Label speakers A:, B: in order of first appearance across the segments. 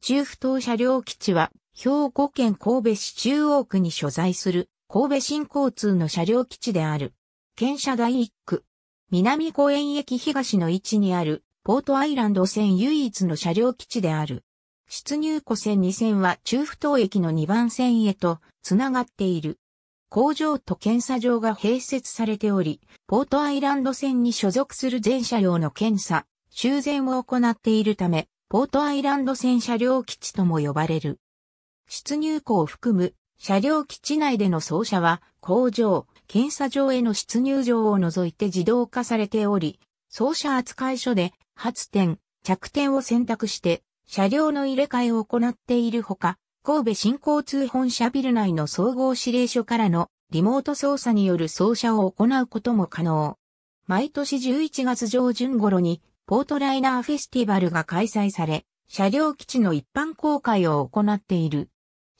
A: 中不等車両基地は、兵庫県神戸市中央区に所在する、神戸新交通の車両基地である。県車第一区。南公園駅東の位置にある、ポートアイランド線唯一の車両基地である。出入庫線2線は中不等駅の2番線へと、つながっている。工場と検査場が併設されており、ポートアイランド線に所属する全車両の検査、修繕を行っているため、ポートアイランド線車両基地とも呼ばれる。出入庫を含む車両基地内での走車は工場、検査場への出入場を除いて自動化されており、走車扱い所で発点、着点を選択して車両の入れ替えを行っているほか、神戸新交通本社ビル内の総合指令所からのリモート操作による走車を行うことも可能。毎年11月上旬頃にポートライナーフェスティバルが開催され、車両基地の一般公開を行っている。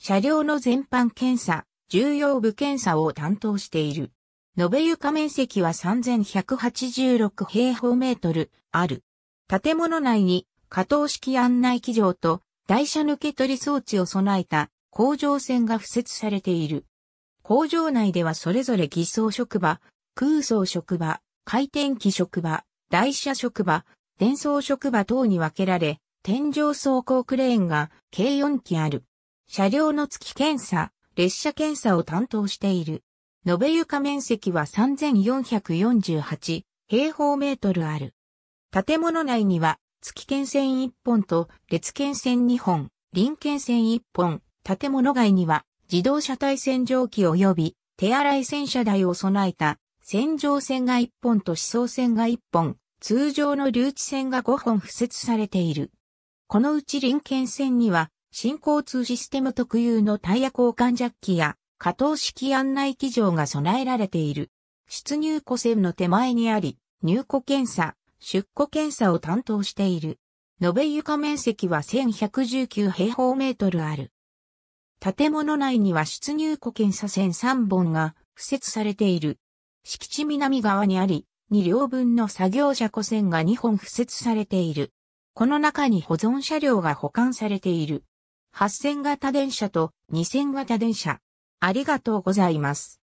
A: 車両の全般検査、重要部検査を担当している。延べ床面積は3186平方メートルある。建物内に加藤式案内機場と台車抜け取り装置を備えた工場船が付設されている。工場内ではそれぞれ偽装職場、空想職場、回転機職場、台車職場、伝送職場等に分けられ、天井走行クレーンが計4機ある。車両の月検査、列車検査を担当している。延べ床面積は3448平方メートルある。建物内には月検線1本と列検線2本、臨検線1本、建物外には自動車体洗浄機及び手洗い洗車台を備えた洗浄線が1本と思想線が1本、通常の留置線が5本付設されている。このうち臨検線には、新交通システム特有のタイヤ交換ジャッキや、加藤式案内機場が備えられている。出入庫線の手前にあり、入庫検査、出庫検査を担当している。延べ床面積は1119平方メートルある。建物内には出入庫検査線3本が付設されている。敷地南側にあり、2両分の作業車庫線が2本付設されている。この中に保存車両が保管されている。8000型電車と2000型電車。ありがとうございます。